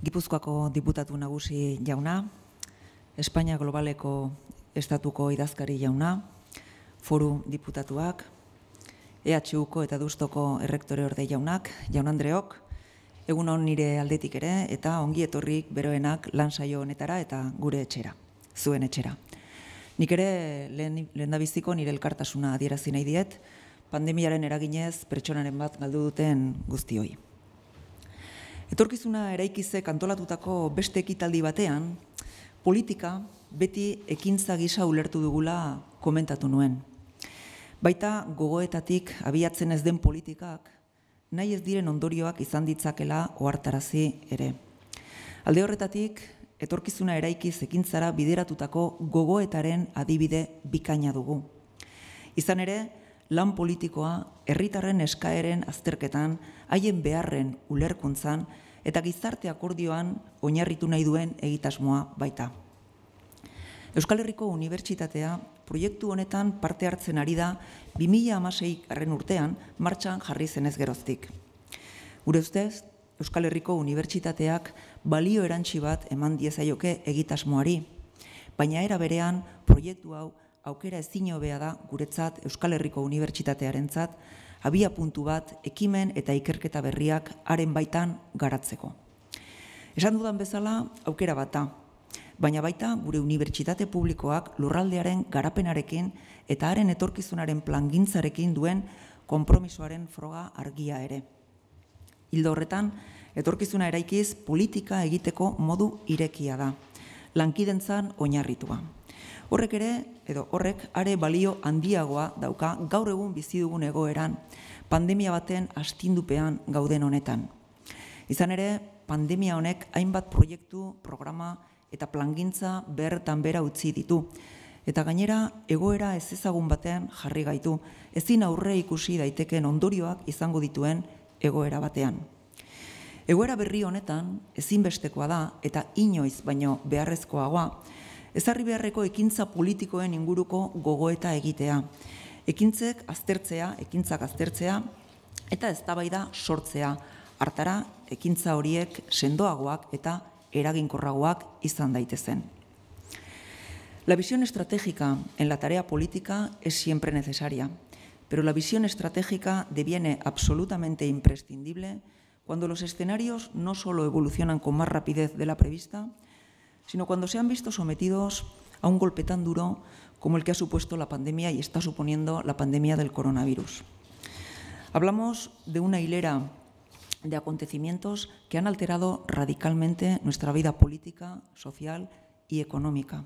Gipuzkoako diputatu nagusi jauna, Espainia Globaleko Estatuko idazkari jauna, foru diputatuak, EHUko eta duztoko errektore orde jaunak, jaun Andreok, egun hon nire aldetik ere eta ongi etorrik beroenak lan saio honetara eta gure etxera, zuen etxera. Nik ere lehen biziko nire elkartasuna adierazi nahi diet, pandemiaren eraginez pertsonaren bat galdu duten guztioi. Etorkizuna eraikize kantolatutako beste ekitaldi batean, politika beti ekintza gisa ulertu dugula komentatu nuen. Baita gogoetatik abiatzen ez den politikak, nahi ez diren ondorioak izan ditzakela oartarazi ere. Alde horretatik, etorkizuna eraikiz ekintzara bideratutako gogoetaren adibide bikaina dugu. Izan ere, lan politikoa herritarren eskaeren azterketan, haien beharren ulerkuntzan, eta gizarte akordioan oinarritu nahi duen egitasmoa baita. Euskal Herriko Unibertsitatea proiektu honetan parte hartzen ari da 2016 urtean martxan jarri zenez geroztik. Gure ustez, Euskal Herriko Unibertsitateak balio erantsi bat eman diezaioke egitasmoari, baina era berean proiektu hau aukera ezin hobea da guretzat Euskal Herriko Unibertsitatearentzat abia puntu bat ekimen eta ikerketa berriak haren baitan garatzeko. Esan dudan bezala aukera bat da, baina baita gure unibertsitate publikoak lurraldearen garapenarekin eta haren etorkizunaren plangintzarekin duen konpromisoaren froga argia ere. Hildo horretan, etorkizuna eraikiz politika egiteko modu irekia da, lankidentzan oinarritua. Horrek ere, edo horrek, are balio handiagoa dauka gaur egun bizi dugun egoeran, pandemia baten astindupean gauden honetan. Izan ere, pandemia honek hainbat proiektu, programa eta plangintza bertan bera utzi ditu. Eta gainera, egoera ez ezagun batean jarri gaitu, ezin aurre ikusi daiteken ondorioak izango dituen egoera batean. Egoera berri honetan, ezinbestekoa da eta inoiz baino beharrezkoagoa, Ezarri beharreko ekintza politikoen inguruko gogoeta egitea. Ekintzek aztertzea, ekintzak aztertzea eta eztabaida sortzea. Artara ekintza horiek sendoagoak eta eraginkorragoak izan daitezen. La visión estratégica en la tarea política es siempre necesaria, pero la visión estratégica deviene absolutamente imprescindible cuando los escenarios no solo evolucionan con más rapidez de la prevista, sino cuando se han visto sometidos a un golpe tan duro como el que ha supuesto la pandemia y está suponiendo la pandemia del coronavirus. Hablamos de una hilera de acontecimientos que han alterado radicalmente nuestra vida política, social y económica.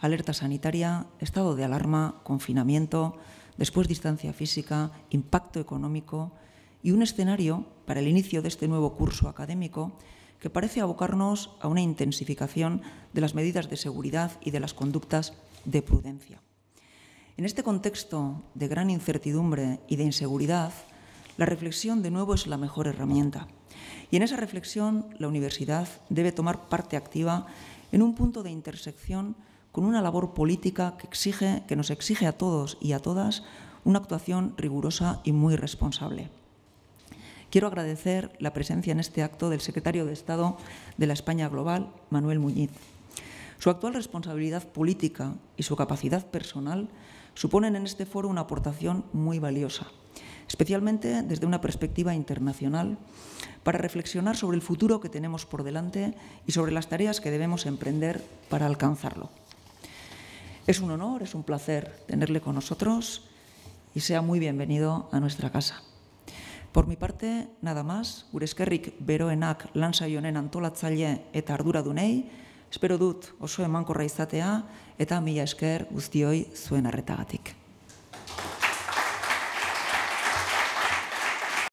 Alerta sanitaria, estado de alarma, confinamiento, después distancia física, impacto económico y un escenario para el inicio de este nuevo curso académico que parece abocarnos a una intensificación de las medidas de seguridad y de las conductas de prudencia. En este contexto de gran incertidumbre y de inseguridad, la reflexión de nuevo es la mejor herramienta. Y en esa reflexión la universidad debe tomar parte activa en un punto de intersección con una labor política que, exige, que nos exige a todos y a todas una actuación rigurosa y muy responsable. Quiero agradecer la presencia en este acto del secretario de Estado de la España Global, Manuel Muñiz. Su actual responsabilidad política y su capacidad personal suponen en este foro una aportación muy valiosa, especialmente desde una perspectiva internacional, para reflexionar sobre el futuro que tenemos por delante y sobre las tareas que debemos emprender para alcanzarlo. Es un honor, es un placer tenerle con nosotros y sea muy bienvenido a nuestra casa. Por mi parte, nada más, gure eskerrik beroenak lantzai antolatzaile eta ardura dunei, espero dut oso emankorra izatea eta mila esker guztioi zuen arretagatik.